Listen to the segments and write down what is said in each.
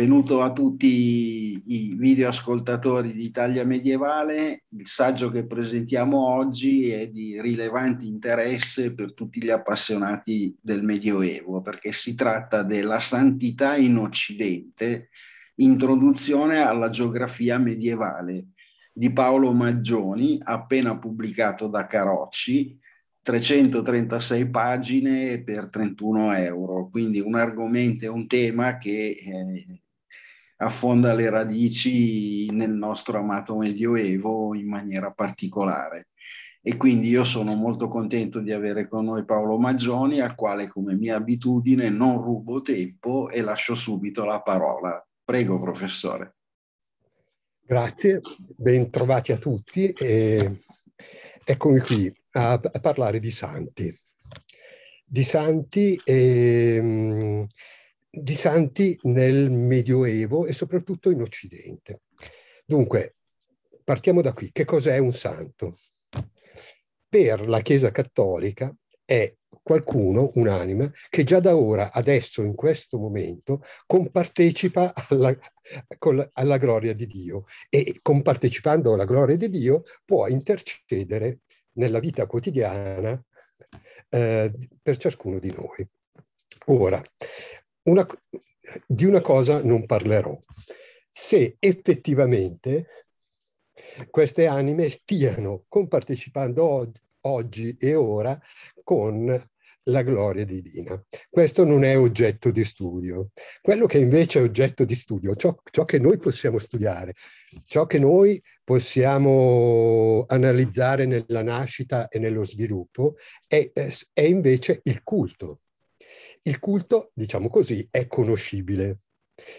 benvenuto a tutti i videoascoltatori di Italia Medievale. Il saggio che presentiamo oggi è di rilevante interesse per tutti gli appassionati del Medioevo, perché si tratta della santità in Occidente, introduzione alla geografia medievale di Paolo Maggioni, appena pubblicato da Carocci, 336 pagine per 31 euro, quindi un argomento e un tema che eh, affonda le radici nel nostro amato Medioevo in maniera particolare. E quindi io sono molto contento di avere con noi Paolo Maggioni, al quale come mia abitudine non rubo tempo e lascio subito la parola. Prego, professore. Grazie, ben trovati a tutti e eccomi qui a, parlare di Santi. Di Santi e ehm, di santi nel Medioevo e soprattutto in Occidente. Dunque, partiamo da qui. Che cos'è un santo? Per la Chiesa Cattolica è qualcuno, un'anima, che già da ora, adesso, in questo momento, compartecipa alla, alla gloria di Dio e compartecipando alla gloria di Dio può intercedere nella vita quotidiana eh, per ciascuno di noi. Ora, una, di una cosa non parlerò, se effettivamente queste anime stiano compartecipando oggi, oggi e ora con la gloria divina. Questo non è oggetto di studio. Quello che invece è oggetto di studio, ciò, ciò, che noi possiamo studiare, ciò che noi possiamo analizzare nella nascita e nello sviluppo, è, è invece il culto. Il culto, diciamo così, è conoscibile.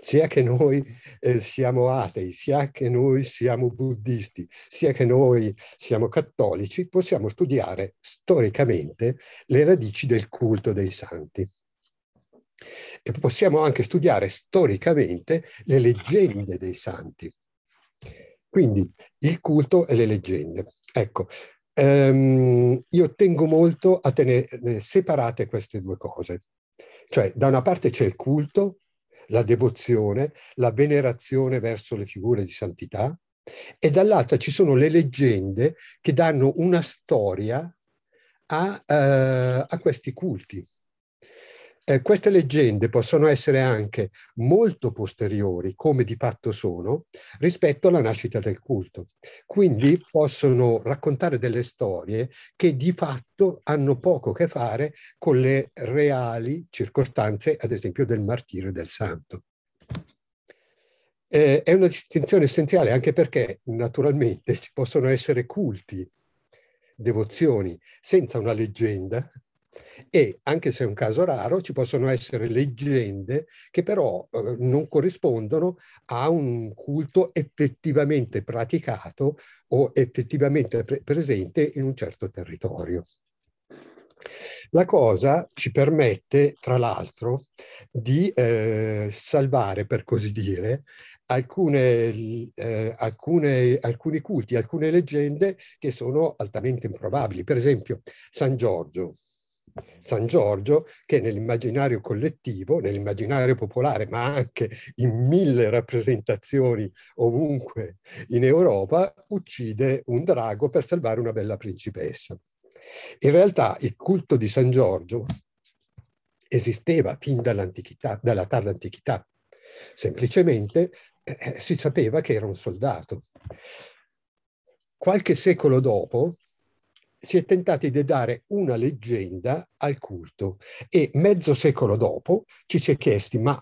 Sia che noi eh, siamo atei, sia che noi siamo buddisti, sia che noi siamo cattolici, possiamo studiare storicamente le radici del culto dei santi. E possiamo anche studiare storicamente le leggende dei santi. Quindi il culto e le leggende. Ecco, ehm, io tengo molto a tenere separate queste due cose. Cioè, da una parte c'è il culto, la devozione, la venerazione verso le figure di santità, e dall'altra ci sono le leggende che danno una storia a, eh, a questi culti. Eh, queste leggende possono essere anche molto posteriori, come di fatto sono, rispetto alla nascita del culto. Quindi possono raccontare delle storie che di fatto hanno poco a che fare con le reali circostanze, ad esempio, del martirio del santo. Eh, è una distinzione essenziale anche perché naturalmente ci possono essere culti, devozioni, senza una leggenda, e anche se è un caso raro ci possono essere leggende che però eh, non corrispondono a un culto effettivamente praticato o effettivamente pre presente in un certo territorio. La cosa ci permette, tra l'altro, di eh, salvare, per così dire, alcune, eh, alcune, alcuni culti, alcune leggende che sono altamente improbabili. Per esempio, San Giorgio. San Giorgio che nell'immaginario collettivo, nell'immaginario popolare, ma anche in mille rappresentazioni ovunque in Europa, uccide un drago per salvare una bella principessa. In realtà il culto di San Giorgio esisteva fin dall'antichità, dalla tarda antichità. Semplicemente eh, eh si sapeva che era un soldato. Qualche secolo dopo, si è tentati di dare una leggenda al culto e mezzo secolo dopo ci si è chiesti ma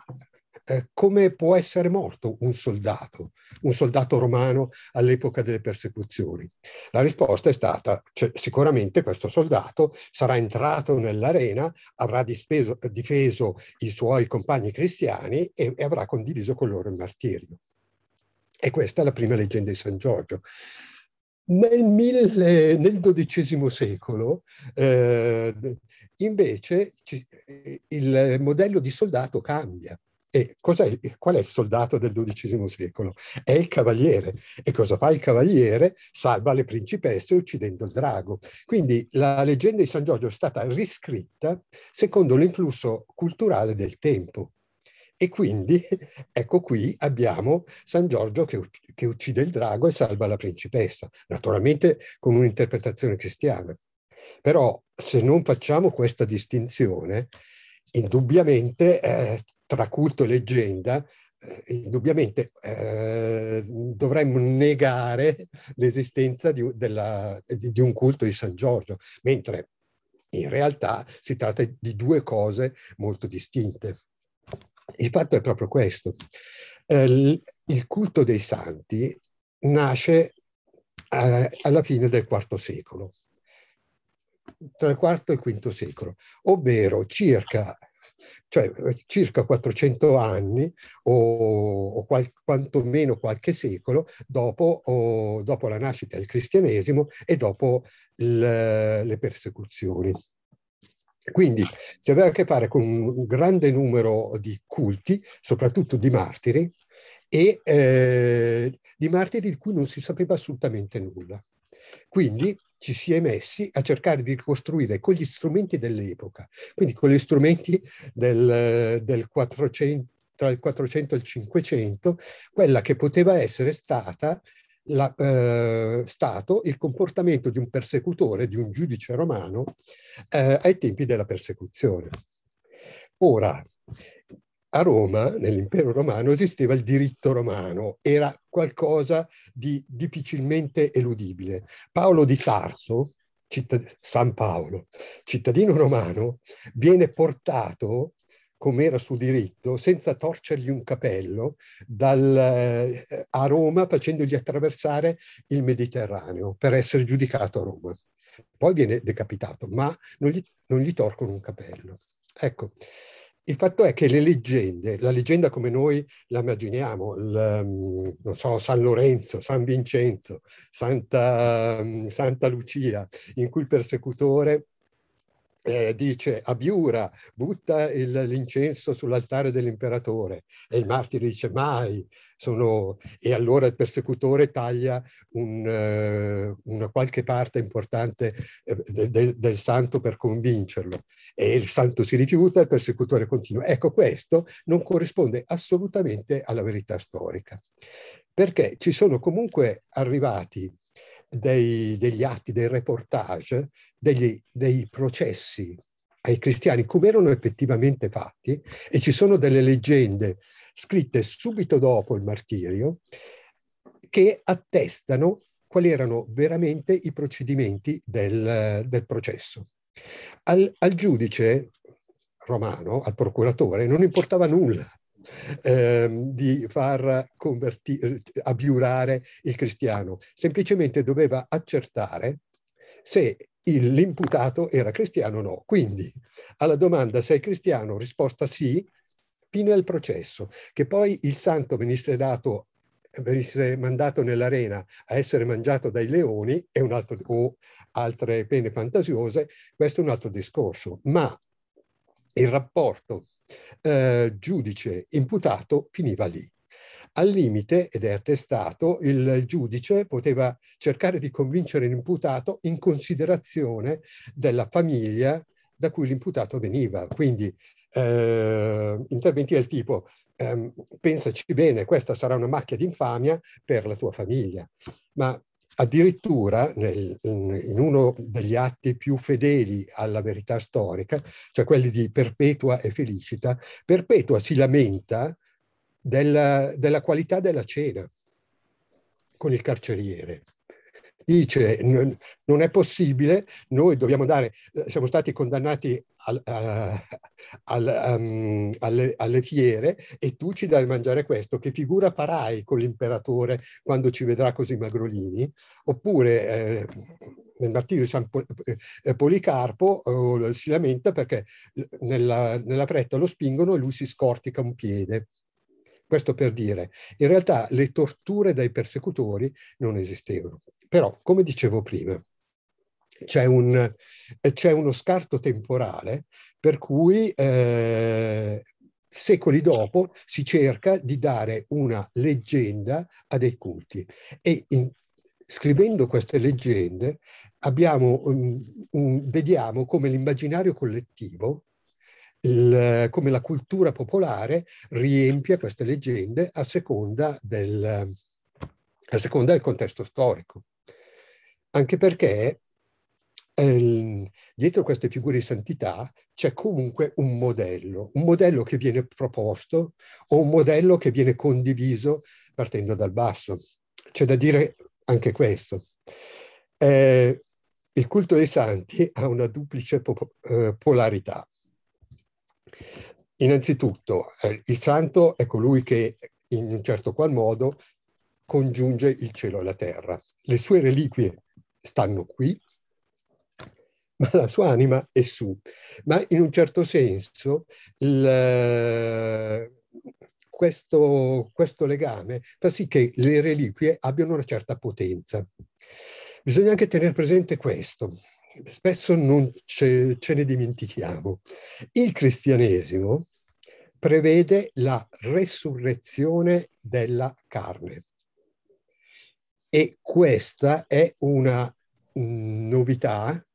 eh, come può essere morto un soldato, un soldato romano all'epoca delle persecuzioni? La risposta è stata cioè, sicuramente questo soldato sarà entrato nell'arena, avrà dispeso, difeso i suoi compagni cristiani e, e avrà condiviso con loro il martirio. E questa è la prima leggenda di San Giorgio. Nel, mille, nel XII secolo eh, invece ci, eh, il modello di soldato cambia. E è, qual è il soldato del XII secolo? È il cavaliere. E cosa fa il cavaliere? Salva le principesse uccidendo il drago. Quindi la leggenda di San Giorgio è stata riscritta secondo l'influsso culturale del tempo. E quindi ecco qui abbiamo San Giorgio che, che uccide il drago e salva la principessa, naturalmente con un'interpretazione cristiana. Però se non facciamo questa distinzione, indubbiamente eh, tra culto e leggenda eh, indubbiamente eh, dovremmo negare l'esistenza di, della, di, un culto di San Giorgio, mentre in realtà si tratta di due cose molto distinte. Il fatto è proprio questo. Eh, il culto dei santi nasce eh, alla fine del IV secolo, tra il IV e il V secolo, ovvero circa, cioè circa 400 anni o, o qual, quantomeno qualche secolo dopo, o, dopo, la nascita del cristianesimo e dopo il, le persecuzioni. Quindi si aveva a che fare con un grande numero di culti, soprattutto di martiri, e eh, di martiri di cui non si sapeva assolutamente nulla. Quindi ci si è messi a cercare di ricostruire con gli strumenti dell'epoca, quindi con gli strumenti del, del 400, tra il 400 e il 500, quella che poteva essere stata la, eh, stato il comportamento di un persecutore, di un giudice romano, eh, ai tempi della persecuzione. Ora, a Roma, nell'impero romano, esisteva il diritto romano, era qualcosa di difficilmente eludibile. Paolo di Tarso, San Paolo, cittadino romano, viene portato come era suo diritto, senza torcergli un capello dal, eh, a Roma facendogli attraversare il Mediterraneo per essere giudicato a Roma. Poi viene decapitato, ma non gli, non gli torcono un capello. Ecco, il fatto è che le leggende, la leggenda come noi la immaginiamo, il, mm, so, San Lorenzo, San Vincenzo, Santa, mm, Santa Lucia, in cui il persecutore eh, dice Abiura, butta il, l'incenso sull'altare dell'imperatore e il martire dice mai, sono... e allora il persecutore taglia un, eh, una qualche parte importante eh, de, de, del santo per convincerlo e il santo si rifiuta, il persecutore continua. Ecco, questo non corrisponde assolutamente alla verità storica, perché ci sono comunque arrivati dei, degli atti, dei reportage, degli, dei processi ai cristiani, come erano effettivamente fatti, e ci sono delle leggende scritte subito dopo il martirio che attestano quali erano veramente i procedimenti del, del processo. Al, al giudice romano, al procuratore, non importava nulla ehm, di far converti- eh, abiurare il cristiano, semplicemente doveva accertare se il, l'imputato era cristiano o no. Quindi alla domanda se è cristiano, risposta sì, fino al processo, che poi il santo venisse dato venisse mandato nell'arena a essere mangiato dai leoni altro, o altre pene fantasiose, questo è un altro discorso. Ma il rapporto eh, giudice-imputato finiva lì. Al limite, ed è attestato, il giudice poteva cercare di convincere l'imputato in considerazione della famiglia da cui l'imputato veniva. Quindi eh, interventi del tipo ehm, pensaci bene, questa sarà una macchia di infamia per la tua famiglia. Ma Addirittura nel, in uno degli atti più fedeli alla verità storica, cioè quelli di Perpetua e Felicita, Perpetua si lamenta della, della qualità della cena con il carceriere dice non è possibile, noi dobbiamo dare, eh, siamo stati condannati al, a, eh, al, um, alle, alle, fiere e tu ci dai mangiare questo, che figura farai con l'imperatore quando ci vedrà così magrolini? Oppure eh, nel martirio di San eh, Policarpo eh, si lamenta perché nella, nella fretta lo spingono e lui si scortica un piede. Questo per dire, in realtà le torture dai persecutori non esistevano. Però, come dicevo prima, c'è, un, c'è uno scarto temporale per cui eh, secoli dopo si cerca di dare una leggenda a dei culti e in, scrivendo queste leggende abbiamo, um, um, vediamo come l'immaginario collettivo il, come la cultura popolare riempie queste leggende a seconda del, a seconda del contesto storico anche perché eh, dietro queste figure di santità c'è comunque un modello, un modello che viene proposto o un modello che viene condiviso partendo dal basso. C'è da dire anche questo. Eh, il culto dei santi ha una duplice po- eh, polarità. Innanzitutto, eh, il santo è colui che in un certo qual modo congiunge il cielo e la terra. Le sue reliquie stanno qui, ma la sua anima è su. Ma in un certo senso il, eh, questo, questo legame fa sì che le reliquie abbiano una certa potenza. Bisogna anche tenere presente questo, spesso non ce, ce, ne dimentichiamo. Il cristianesimo prevede la resurrezione della carne. E questa è una mm, novità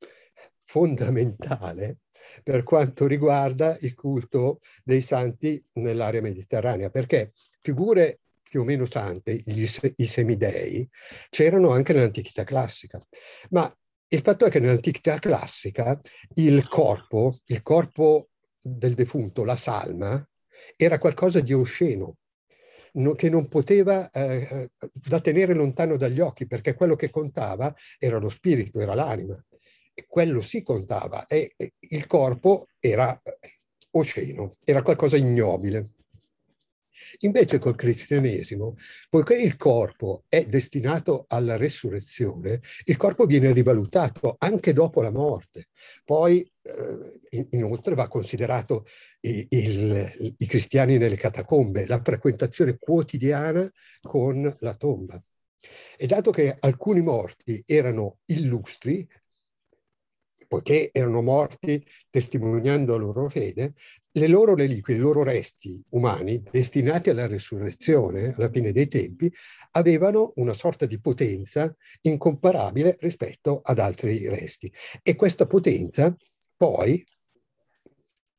fondamentale per quanto riguarda il culto dei santi nell'area mediterranea, perché figure più o meno sante, gli, i semidei, c'erano anche nell'antichità classica. Ma il fatto è che nell'antichità classica il corpo, il corpo del defunto, la salma, era qualcosa di osceno, no, che non poteva eh, da tenere lontano dagli occhi, perché quello che contava era lo spirito, era l'anima. E quello sì contava, e, e il corpo era oceano, era qualcosa ignobile. Invece col cristianesimo, poiché il corpo è destinato alla resurrezione, il corpo viene rivalutato anche dopo la morte. Poi eh, inoltre va considerato il, il, i cristiani nelle catacombe, la frequentazione quotidiana con la tomba. E dato che alcuni morti erano illustri, poiché erano morti testimoniando la loro fede, le loro reliquie, i loro resti umani destinati alla resurrezione alla fine dei tempi, avevano una sorta di potenza incomparabile rispetto ad altri resti. E questa potenza poi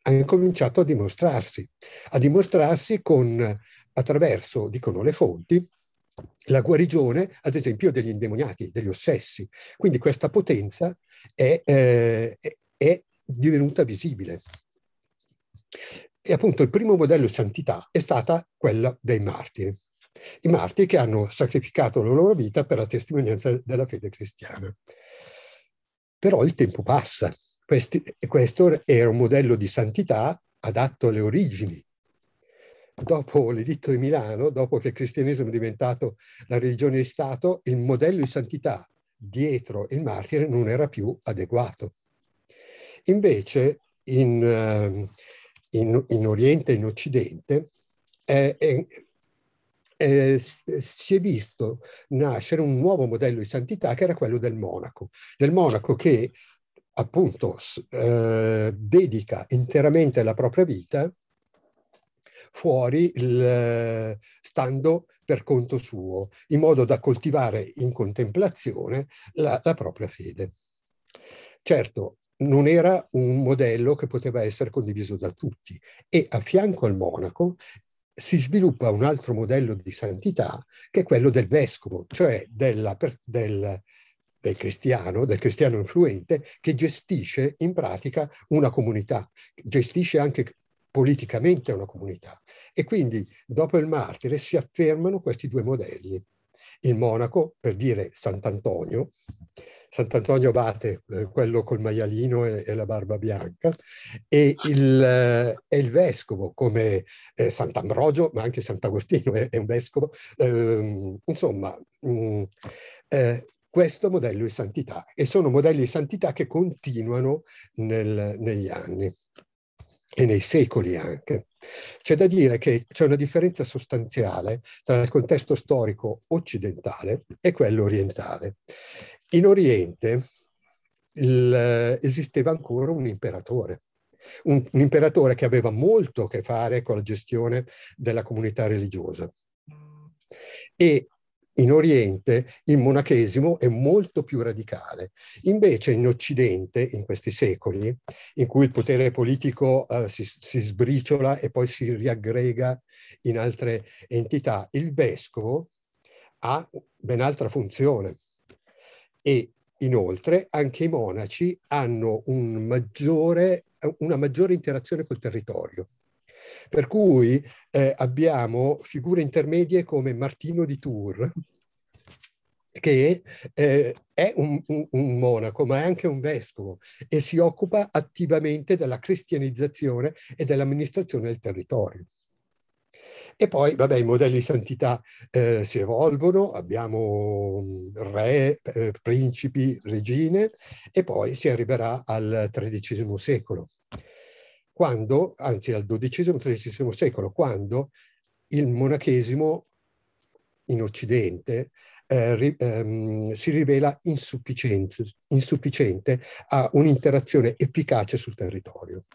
ha cominciato a dimostrarsi, a dimostrarsi con, attraverso, dicono le fonti, la guarigione, ad esempio, degli indemoniati, degli ossessi. Quindi questa potenza è, eh, è divenuta visibile. E appunto il primo modello di santità è stata quella dei martiri, i martiri che hanno sacrificato la loro vita per la testimonianza della fede cristiana. Però il tempo passa, questi, questo era un modello di santità adatto alle origini. Dopo l'editto di Milano, dopo che il cristianesimo è diventato la religione di Stato, il modello di santità dietro il martire non era più adeguato. Invece in, eh, in, in Oriente e in Occidente eh, eh, eh, si è visto nascere un nuovo modello di santità che era quello del monaco, del monaco che appunto eh, dedica interamente la propria vita fuori il, eh, stando per conto suo, in modo da coltivare in contemplazione la, la propria fede. Certo, non era un modello che poteva essere condiviso da tutti e a fianco al monaco si sviluppa un altro modello di santità che è quello del vescovo, cioè della, del, del cristiano, del cristiano influente, che gestisce in pratica una comunità, gestisce anche politicamente una comunità. E quindi dopo il martire si affermano questi due modelli. Il monaco, per dire Sant'Antonio, Sant'Antonio Abate, eh, quello col maialino e, e, la barba bianca, e il, eh, il vescovo come eh, Sant'Ambrogio, ma anche Sant'Agostino è, è un vescovo. Ehm, mm, eh, insomma, mh, questo modello di santità e sono modelli di santità che continuano nel, negli anni e nei secoli anche. C'è da dire che c'è una differenza sostanziale tra il contesto storico occidentale e quello orientale. In Oriente il, esisteva ancora un imperatore, un, un imperatore che aveva molto a che fare con la gestione della comunità religiosa. E in Oriente il monachesimo è molto più radicale. Invece in Occidente, in questi secoli, in cui il potere politico eh, si, si sbriciola e poi si riaggrega in altre entità, il vescovo ha ben altra funzione. E inoltre anche i monaci hanno un maggiore, una maggiore interazione col territorio. Per cui eh, abbiamo figure intermedie come Martino di Tours, che eh, è un, un, un, monaco, ma è anche un vescovo e si occupa attivamente della cristianizzazione e dell'amministrazione del territorio. E poi, vabbè, i modelli di santità eh, si evolvono, abbiamo mm, re, eh, principi, regine, e poi si arriverà al XIII secolo quando, anzi al XII-XIII secolo, quando il monachesimo in Occidente eh, ri, ehm, si rivela insufficiente, insufficiente a un'interazione efficace sul territorio.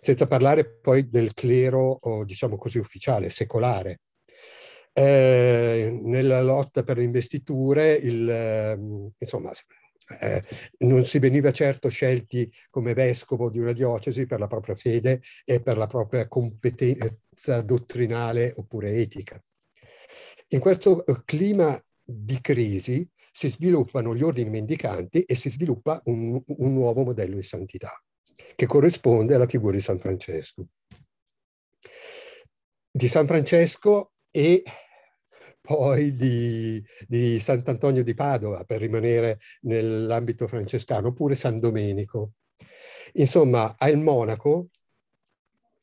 Senza parlare poi del clero, o, diciamo così, ufficiale, secolare. Eh, nella lotta per le investiture, il, eh, insomma, eh, non si veniva certo scelti come vescovo di una diocesi per la propria fede e per la propria competenza dottrinale oppure etica. In questo eh, clima di crisi si sviluppano gli ordini mendicanti e si sviluppa un, un nuovo modello di santità che corrisponde alla figura di San Francesco. Di San Francesco e poi di, di Sant'Antonio di Padova, per rimanere nell'ambito francescano, oppure San Domenico. Insomma, al monaco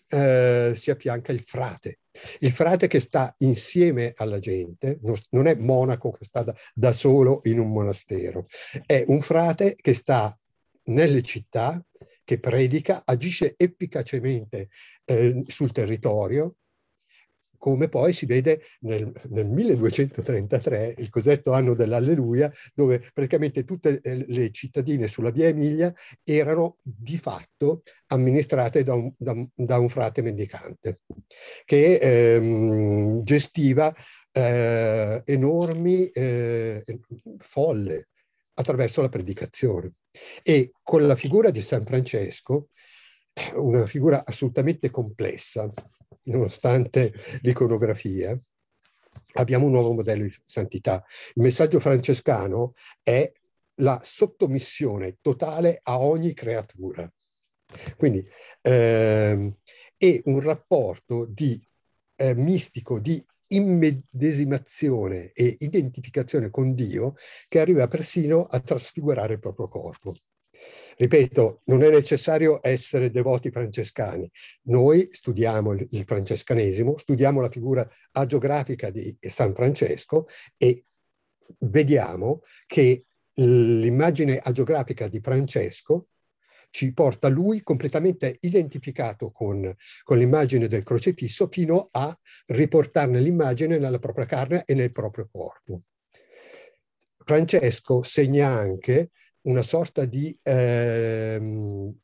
eh, si affianca il frate. Il frate che sta insieme alla gente, non è monaco che sta da, da solo in un monastero, è un frate che sta nelle città, che predica, agisce efficacemente eh, sul territorio, come poi si vede nel, nel, 1233, il cosetto anno dell'Alleluia, dove praticamente tutte eh, le cittadine sulla via Emilia erano di fatto amministrate da un, da, da un frate mendicante, che ehm, gestiva eh, enormi eh, folle attraverso la predicazione. E con la figura di San Francesco, una figura assolutamente complessa, nonostante l'iconografia, abbiamo un nuovo modello di santità. Il messaggio francescano è la sottomissione totale a ogni creatura. Quindi ehm, è un rapporto di, eh, mistico di immedesimazione e identificazione con Dio che arriva persino a trasfigurare il proprio corpo. Ripeto, non è necessario essere devoti francescani. Noi studiamo il, il francescanesimo, studiamo la figura agiografica di San Francesco e vediamo che l'immagine agiografica di Francesco ci porta lui completamente identificato con, con l'immagine del crocifisso fino a riportarne l'immagine nella propria carne e nel proprio corpo. Francesco segna anche una sorta di eh,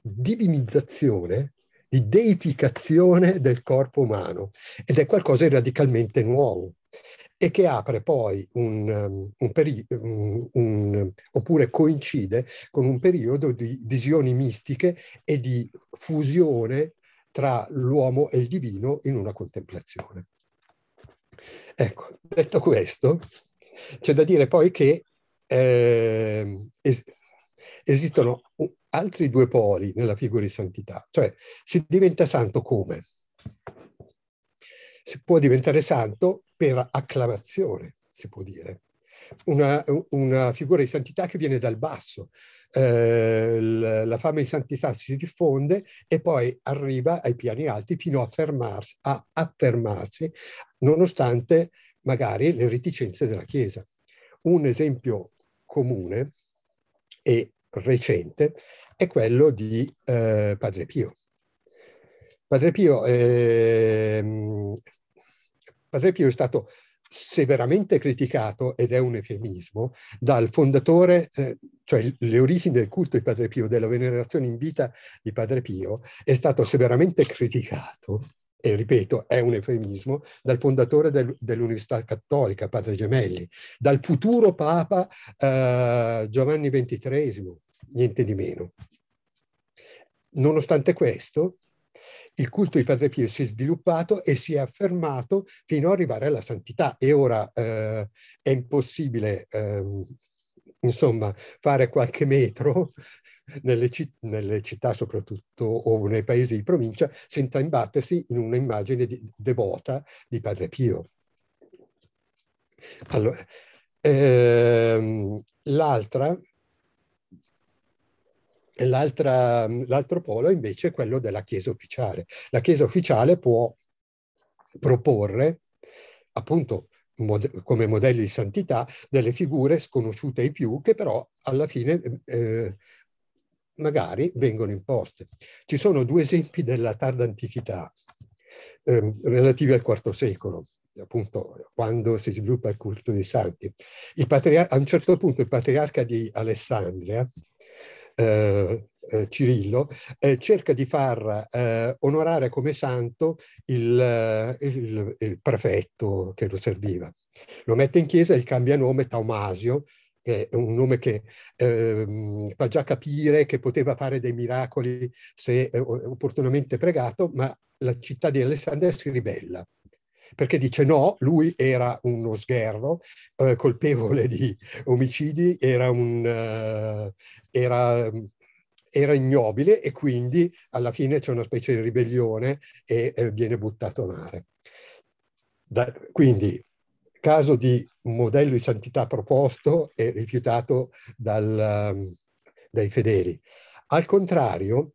divinizzazione, di deificazione del corpo umano ed è qualcosa di radicalmente nuovo e che apre poi un, ehm, un, peri- un, oppure coincide con un periodo di visioni mistiche e di fusione tra l'uomo e il divino in una contemplazione. Ecco, detto questo, c'è da dire poi che eh, esistono altri due poli nella figura di santità, cioè si diventa santo come? Si può diventare santo per acclamazione, si può dire. Una, una figura di santità che viene dal basso. Eh, la fama di santi santi si diffonde e poi arriva ai piani alti fino a, fermarsi, a affermarsi, nonostante magari le reticenze della Chiesa. Un esempio comune e recente è quello di eh, Padre Pio. Padre Pio, eh, Padre Pio è stato severamente criticato, ed è un eufemismo, dal fondatore, eh, cioè le origini del culto di Padre Pio, della venerazione in vita di Padre Pio, è stato severamente criticato e ripeto, è un eufemismo, dal fondatore del, dell'Università Cattolica, Padre Gemelli, dal futuro Papa eh, Giovanni XXIII, niente di meno. Nonostante questo, il culto di Padre Pio si è sviluppato e si è affermato fino ad arrivare alla santità e ora eh, è impossibile eh, insomma, fare qualche metro nelle, citt nelle, città soprattutto o nei paesi di provincia senza imbattersi in un'immagine devota di Padre Pio. Allora, ehm, l'altra, l'altro polo invece è quello della Chiesa ufficiale. La Chiesa ufficiale può proporre appunto mod- come modelli di santità delle figure sconosciute ai più che però alla fine eh, magari vengono imposte. Ci sono due esempi della tarda antichità eh, relativi al IV secolo appunto quando si sviluppa il culto dei santi. Patriar- a un certo punto il patriarca di Alessandria, eh, eh, Cirillo, eh, cerca di far eh, onorare come santo il, il, il, prefetto che lo serviva. Lo mette in chiesa e gli cambia nome Taumasio, che è un nome che ehm, fa già capire che poteva fare dei miracoli se opportunamente pregato, ma la città di Alessandria si ribella perché dice no, lui era uno sgherro, eh, colpevole di omicidi, era, un, eh, era, era, ignobile e quindi alla fine c'è una specie di ribellione e eh, viene buttato a mare. Da, quindi caso di modello di santità proposto e rifiutato dal, dai fedeli. Al contrario,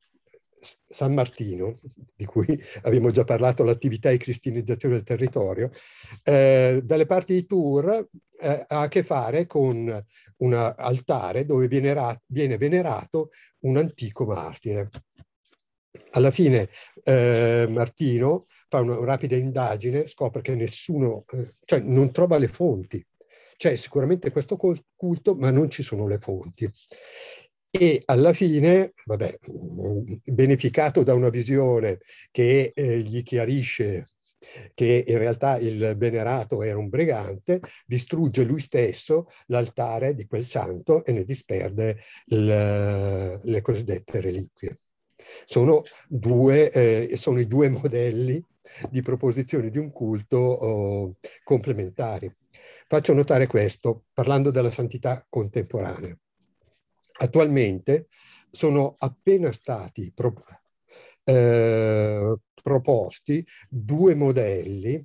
San Martino, di cui abbiamo già parlato, l'attività di cristianizzazione del territorio, eh, dalle parti di Tours eh, ha a che fare con un altare dove viene venerato un antico martire. Alla fine eh, Martino fa una rapida indagine, scopre che nessuno, eh, cioè non trova le fonti. C'è sicuramente questo culto, ma non ci sono le fonti e alla fine, vabbè, beneficato da una visione che eh, gli chiarisce che in realtà il venerato era un brigante, distrugge lui stesso l'altare di quel santo e ne disperde il, le cosiddette reliquie. Sono, due, eh, sono, i due modelli di proposizione di un culto oh, complementari. Faccio notare questo, parlando della santità contemporanea attualmente sono appena stati pro, eh, proposti due modelli.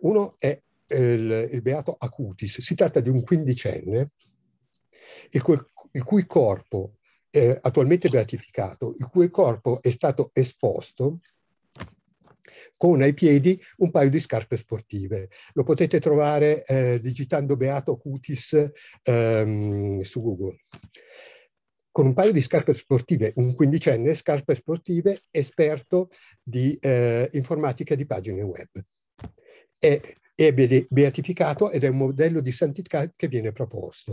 Uno è eh, il, il, beato Acutis, si tratta di un quindicenne il cui, il cui corpo è attualmente beatificato, il cui corpo è stato esposto con ai piedi un paio di scarpe sportive. Lo potete trovare eh, digitando Beato Cutis ehm, su Google con un paio di scarpe sportive, un quindicenne, scarpe sportive, esperto di eh, informatica di pagine web. È, è beatificato ed è un modello di santità che viene proposto.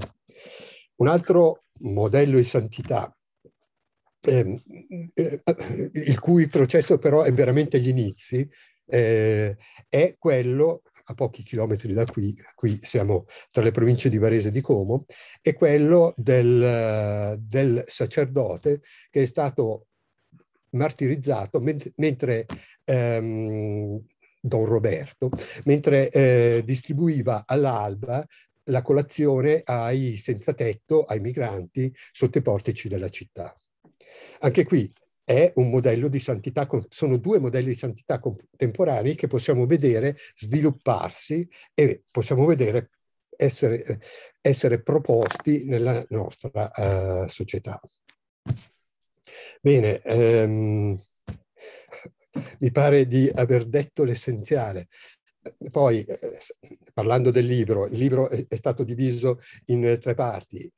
Un altro modello di santità Ehm, eh, il cui processo però è veramente agli inizi, eh, è quello a pochi chilometri da qui, qui siamo tra le province di Varese e di Como, è quello del, del sacerdote che è stato martirizzato ment mentre ehm, Don Roberto, mentre eh, distribuiva all'alba la colazione ai senza tetto, ai migranti sotto i portici della città. Anche qui è un modello di santità, sono due modelli di santità contemporanei che possiamo vedere svilupparsi e possiamo vedere essere, essere proposti nella nostra uh, società. Bene, um, mi pare di aver detto l'essenziale. Poi, eh, parlando del libro, il libro è stato diviso in tre parti,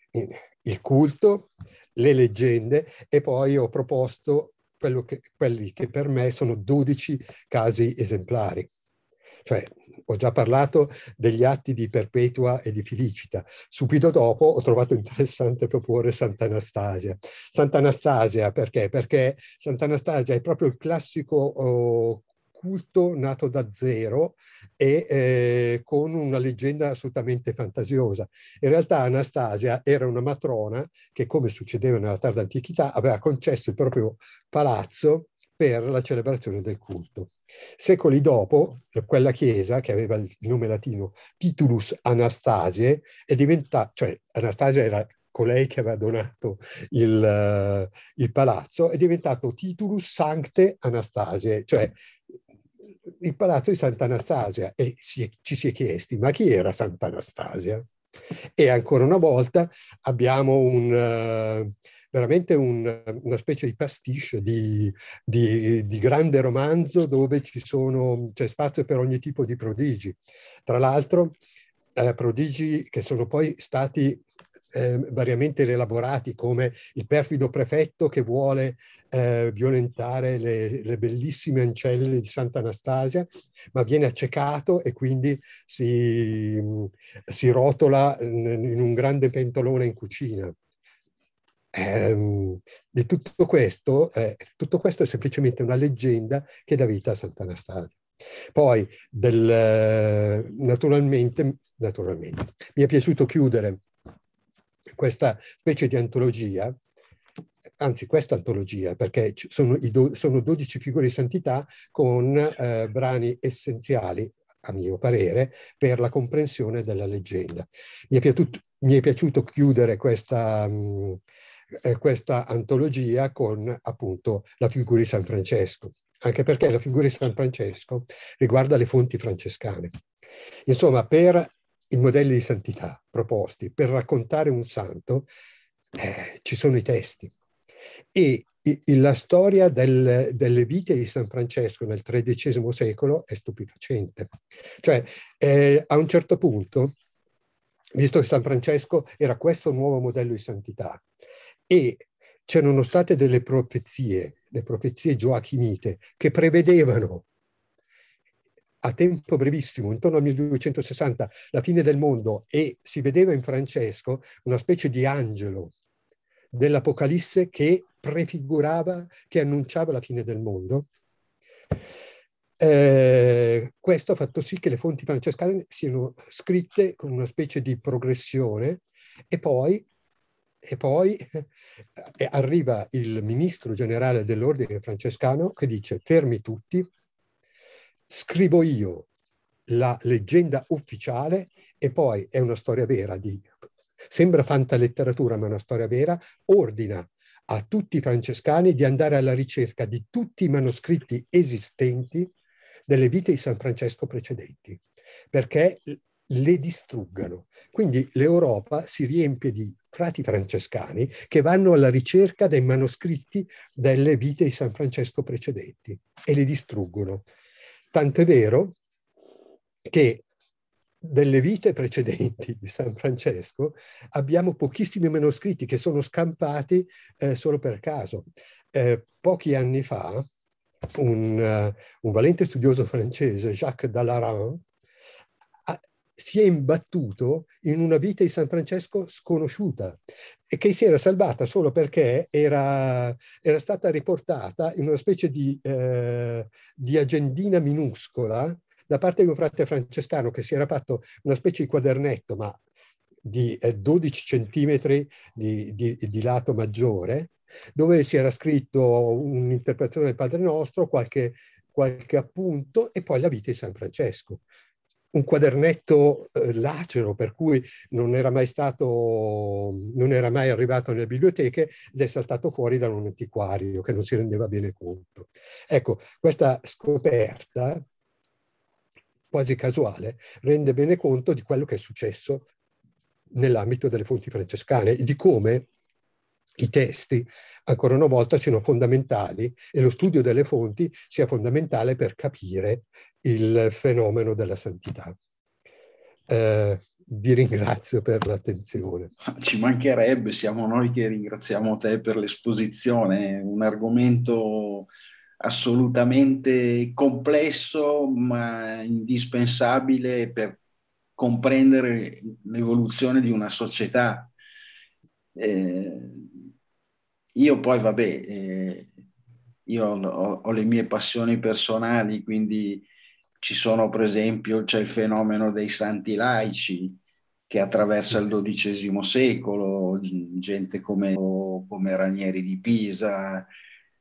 il culto, le leggende e poi ho proposto che, quelli che per me sono 12 casi esemplari. Cioè, ho già parlato degli atti di Perpetua e di Filicita. Subito dopo ho trovato interessante proporre Sant'Anastasia. Sant'Anastasia perché? Perché Sant'Anastasia è proprio il classico oh, culto nato da zero e eh, con una leggenda assolutamente fantasiosa. In realtà Anastasia era una matrona che, come succedeva nella tarda antichità, aveva concesso il proprio palazzo per la celebrazione del culto. Secoli dopo, quella chiesa, che aveva il nome latino Titulus Anastasie, è diventata, cioè Anastasia era colei che aveva donato il, uh, il palazzo, è diventato Titulus Sancte Anastasie, cioè il palazzo di Sant'Anastasia e si, ci si è chiesti ma chi era Sant'Anastasia? E ancora una volta abbiamo un, uh, veramente un, una specie di pastiche di, di, di grande romanzo dove sono, c'è spazio per ogni tipo di prodigi. Tra l'altro eh, prodigi che sono poi stati eh, variamente rielaborati come il perfido prefetto che vuole eh, violentare le, le, bellissime ancelle di Santa Anastasia, ma viene accecato e quindi si, si rotola in un grande pentolone in cucina. Eh, di tutto questo, eh, tutto questo è semplicemente una leggenda che dà vita a Santa Anastasia. Poi, del, eh, naturalmente, naturalmente, mi è piaciuto chiudere questa specie di antologia, anzi questa antologia, perché sono, i do, sono 12 figure di santità con eh, brani essenziali, a mio parere, per la comprensione della leggenda. Mi è piaciuto, mi è piaciuto chiudere questa... Mh, mm, eh, questa antologia con appunto la figura di San Francesco, anche perché la figura di San Francesco riguarda le fonti francescane. Insomma, per i modelli di santità proposti per raccontare un santo, eh, ci sono i testi. E la storia del, delle vite di San Francesco nel XIII secolo è stupefacente. Cioè, eh, a un certo punto, visto che San Francesco era questo nuovo modello di santità, e c'erano state delle profezie, le profezie gioachimite, che prevedevano a tempo brevissimo, intorno al 1260, la fine del mondo e si vedeva in Francesco una specie di angelo dell'Apocalisse che prefigurava, che annunciava la fine del mondo. Eh, questo ha fatto sì che le fonti francescane siano scritte con una specie di progressione e poi, e poi eh, arriva il ministro generale dell'ordine francescano che dice fermi tutti, scrivo io la leggenda ufficiale e poi è una storia vera di sembra fantaletteratura ma è una storia vera, ordina a tutti i francescani di andare alla ricerca di tutti i manoscritti esistenti delle vite di San Francesco precedenti, perché le distruggano. Quindi l'Europa si riempie di frati francescani che vanno alla ricerca dei manoscritti delle vite di San Francesco precedenti e le distruggono. Tant'è vero che delle vite precedenti di San Francesco abbiamo pochissimi manoscritti che sono scampati eh, solo per caso. Eh, pochi anni fa un, uh, un, valente studioso francese, Jacques Dallarin, si è imbattuto in una vita di San Francesco sconosciuta e che si era salvata solo perché era, era stata riportata in una specie di, eh, di agendina minuscola da parte di un frate francescano che si era fatto una specie di quadernetto, ma di 12 eh, centimetri di, di, di, lato maggiore, dove si era scritto un'interpretazione del Padre Nostro, qualche, qualche appunto e poi la vita di San Francesco un quadernetto eh, lacero per cui non era mai stato, non era mai arrivato nelle biblioteche ed è saltato fuori da un antiquario che non si rendeva bene conto. Ecco, questa scoperta quasi casuale rende bene conto di quello che è successo nell'ambito delle fonti francescane e di come i testi, ancora una volta, siano fondamentali e lo studio delle fonti sia fondamentale per capire il fenomeno della santità. Eh, vi ringrazio per l'attenzione. Ci mancherebbe, siamo noi che ringraziamo te per l'esposizione, un argomento assolutamente complesso ma indispensabile per comprendere l'evoluzione di una società. Eh, io poi, vabbè, eh, io ho, ho, le mie passioni personali, quindi ci sono per esempio, c'è il fenomeno dei santi laici che attraversa il XII secolo, gente come, come Ranieri di Pisa,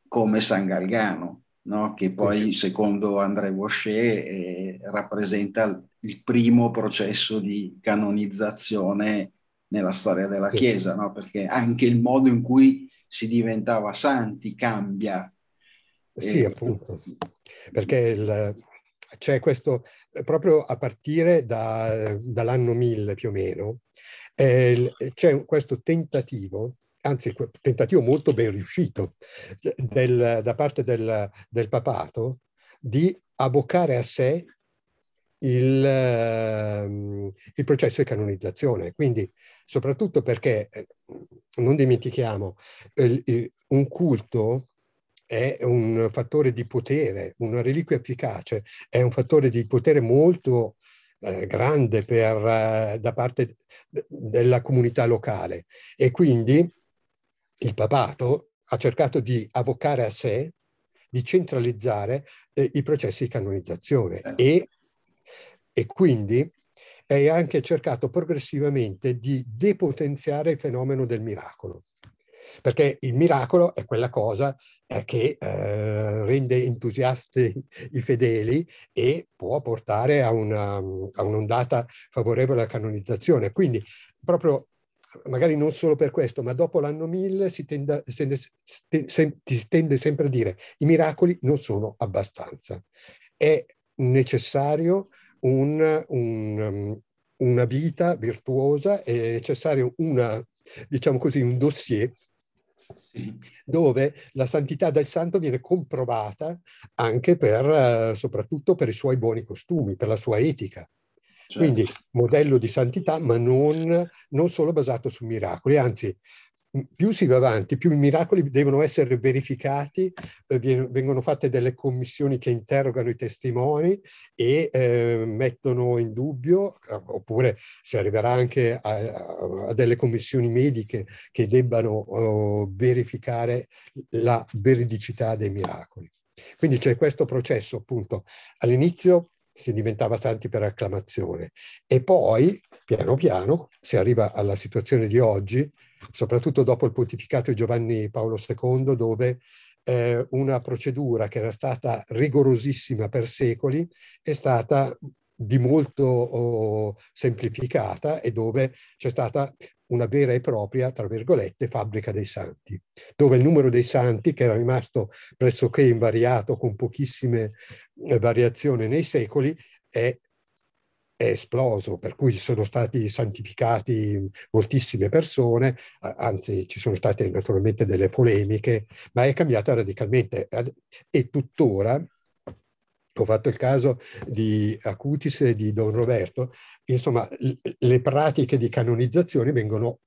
come San Galgano, no? che poi secondo André Boucher eh, rappresenta il primo processo di canonizzazione nella storia della Chiesa, no? perché anche il modo in cui si diventava santi cambia. Sì, eh, appunto, perché il, c'è questo, eh, proprio a partire da, dall'anno 1000 più o meno, eh, c'è questo tentativo anzi tentativo molto ben riuscito del, da parte del, del, papato di avvocare a sé il, ehm, il, processo di canonizzazione. Quindi soprattutto perché, eh, non dimentichiamo, un culto è un fattore di potere, una reliquia efficace è un fattore di potere molto eh, grande per, eh, da parte della comunità locale e quindi il papato ha cercato di avvocare a sé, di centralizzare eh, i processi di canonizzazione eh. e, e quindi è anche cercato progressivamente di depotenziare il fenomeno del miracolo perché il miracolo è quella cosa che eh, rende entusiasti i fedeli e può portare a, una, a un'ondata favorevole alla canonizzazione. Quindi proprio magari non solo per questo, ma dopo l'anno 1000 si tende, si tende sempre a dire i miracoli non sono abbastanza. È necessario un, un, una vita virtuosa, è necessario una, diciamo così, un dossier dove la santità del santo viene comprovata anche per, eh, soprattutto per i suoi buoni costumi, per la sua etica. Certo. Quindi modello di santità, ma non, non solo basato su miracoli, anzi più si va avanti, più i miracoli devono essere verificati, eh, vengono fatte delle commissioni che interrogano i testimoni e eh, mettono in dubbio, eh, oppure si arriverà anche a, a delle commissioni mediche che debbano oh, verificare la veridicità dei miracoli. Quindi c'è questo processo appunto. All'inizio si diventava santi per acclamazione. E poi, piano piano, si arriva alla situazione di oggi soprattutto dopo il pontificato di Giovanni Paolo II, dove eh, una procedura che era stata rigorosissima per secoli è stata di molto oh, semplificata e dove c'è stata una vera e propria, tra virgolette, fabbrica dei santi, dove il numero dei santi, che era rimasto pressoché invariato con pochissime eh, variazioni nei secoli, è è esploso, per cui sono stati santificati moltissime persone, anzi ci sono state naturalmente delle polemiche, ma è cambiata radicalmente e tuttora ho fatto il caso di Acutis e di Don Roberto, insomma le pratiche di canonizzazione vengono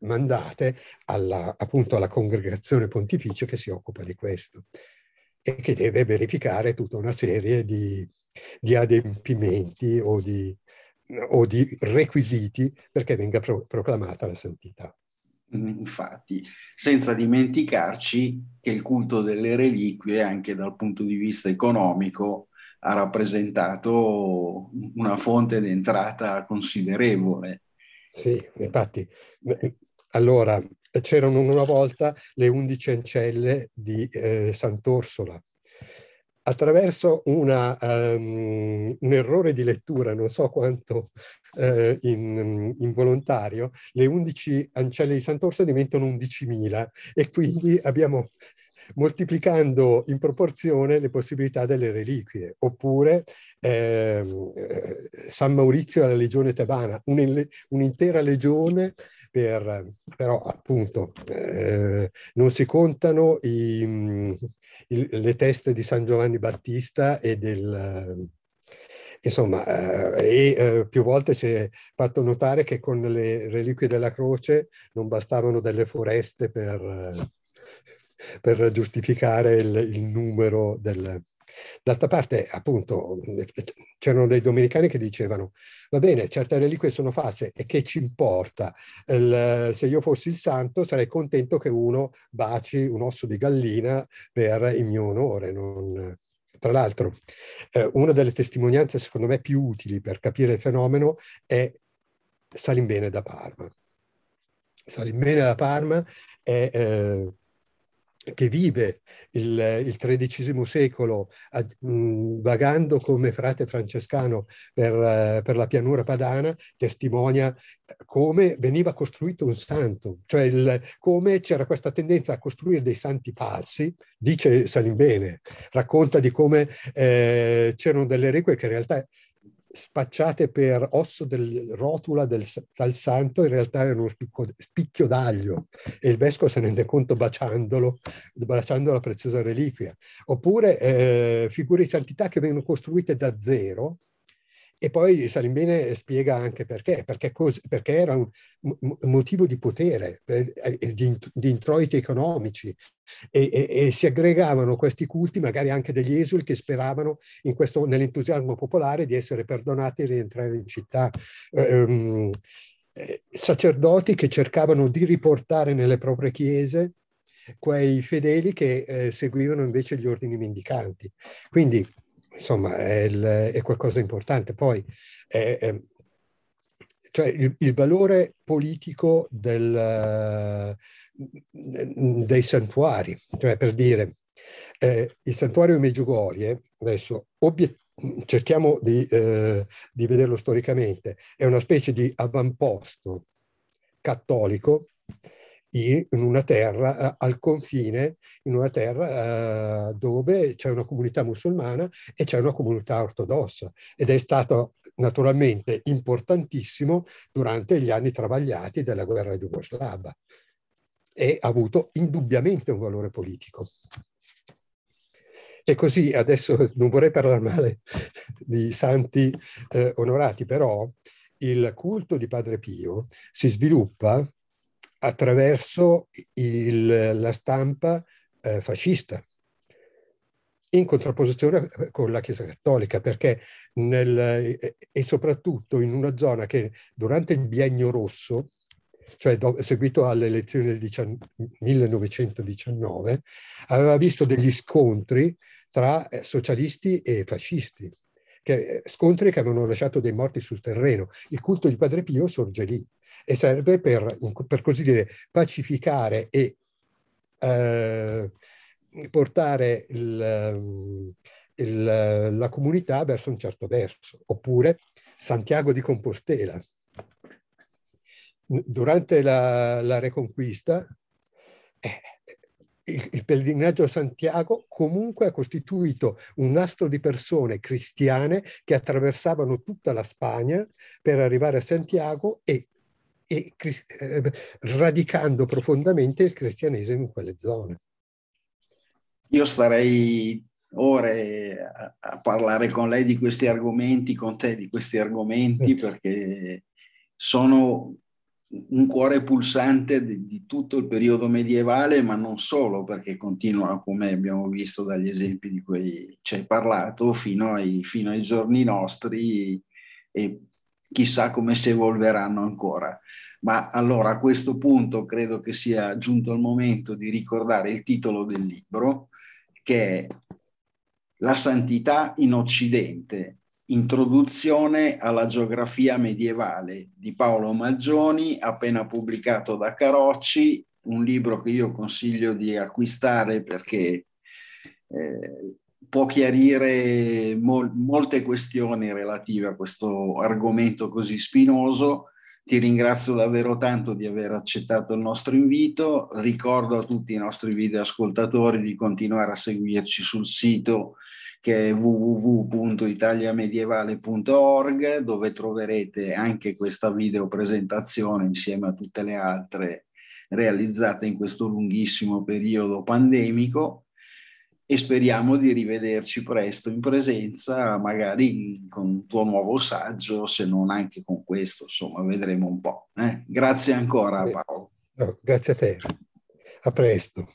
mandate alla, appunto alla congregazione pontificia che si occupa di questo e che deve verificare tutta una serie di, di adempimenti o di, o di, requisiti perché venga pro, proclamata la santità. Mm, infatti, senza dimenticarci che il culto delle reliquie, anche dal punto di vista economico, ha rappresentato una fonte d'entrata considerevole. Sì, infatti, allora, c'erano una volta le undici ancelle di eh, Sant'Orsola. Attraverso una, um, un errore di lettura, non so quanto eh, in, involontario, le undici ancelle di Sant'Orsola diventano 11.000 e quindi abbiamo moltiplicando in proporzione le possibilità delle reliquie. Oppure ehm, eh, San Maurizio alla legione tebana, un'intera legione per, però appunto eh, non si contano i, i, le teste di San Giovanni Battista e del... Insomma, eh, e eh, più volte si è fatto notare che con le reliquie della croce non bastavano delle foreste per, per giustificare il, il numero del, D'altra parte, appunto, eh, eh, c'erano dei domenicani che dicevano, va bene, certe reliquie sono false e che ci importa? Il, se io fossi il santo sarei contento che uno baci un osso di gallina per il mio onore. Non... Tra l'altro, eh, una delle testimonianze secondo me più utili per capire il fenomeno è Salimbene da Parma. Salimbene da Parma è... Eh, che vive il, il XIII secolo a, mh, vagando come frate francescano per, eh, per, la pianura padana, testimonia eh, come veniva costruito un santo, cioè il, come c'era questa tendenza a costruire dei santi falsi, dice Salimbene, racconta di come eh, c'erano delle reliquie che in realtà spacciate per osso del rotula del, dal santo in realtà erano spicco, spicchio d'aglio e il vescovo se ne rende conto baciandolo, baciando la preziosa reliquia. Oppure eh, figure di santità che vengono costruite da zero, e poi Salimbene spiega anche perché, perché, cos- perché era un m- motivo di potere, eh, eh, di, int- di, introiti economici e, e, e, si aggregavano questi culti, magari anche degli esuli che speravano questo, nell'entusiasmo popolare di essere perdonati e rientrare in città. Eh, ehm, eh, sacerdoti che cercavano di riportare nelle proprie chiese quei fedeli che eh, seguivano invece gli ordini mendicanti. Quindi insomma, è, il, è, qualcosa di importante. Poi, è, è, cioè il, il, valore politico del, eh, dei santuari, cioè per dire, eh, il santuario Meggiugorie, adesso obiettivamente, cerchiamo di, eh, di, vederlo storicamente, è una specie di avamposto cattolico in una terra eh, al confine, in una terra eh, dove c'è una comunità musulmana e c'è una comunità ortodossa ed è stato naturalmente importantissimo durante gli anni travagliati della guerra jugoslava e ha avuto indubbiamente un valore politico. E così adesso non vorrei parlare male di santi eh, onorati, però il culto di Padre Pio si sviluppa attraverso il, la stampa eh, fascista, in contrapposizione eh, con la Chiesa Cattolica, perché nel, eh, e soprattutto in una zona che durante il biennio rosso, cioè do, seguito alle elezioni del 1919, aveva visto degli scontri tra eh, socialisti e fascisti che, eh, scontri che avevano lasciato dei morti sul terreno. Il culto di Padre Pio sorge lì e serve per, per così dire, pacificare e eh, portare il, ehm, il, la comunità verso un certo verso. Oppure Santiago di Compostela. Durante la, la Reconquista, eh, il, il pellegrinaggio a Santiago comunque ha costituito un nastro di persone cristiane che attraversavano tutta la Spagna per arrivare a Santiago e e eh, radicando profondamente il cristianesimo in quelle zone. Io starei ore a, a, parlare con lei di questi argomenti, con te di questi argomenti, perché sono un cuore pulsante di, di, tutto il periodo medievale, ma non solo, perché continua, come abbiamo visto dagli esempi di cui ci hai parlato, fino ai, fino ai giorni nostri e chissà come si evolveranno ancora. Ma allora a questo punto credo che sia giunto il momento di ricordare il titolo del libro, che è La santità in Occidente, Introduzione alla geografia medievale di Paolo Maggioni, appena pubblicato da Carocci, un libro che io consiglio di acquistare perché eh, può chiarire mol- molte questioni relative a questo argomento così spinoso. Ti ringrazio davvero tanto di aver accettato il nostro invito. Ricordo a tutti i nostri videoascoltatori di continuare a seguirci sul sito che è www.italiamedievale.org dove troverete anche questa video presentazione insieme a tutte le altre realizzate in questo lunghissimo periodo pandemico e speriamo di rivederci presto in presenza, magari con il tuo nuovo saggio, se non anche con questo, insomma, vedremo un po'. Eh? Grazie ancora eh, Paolo. No, grazie a te. A presto.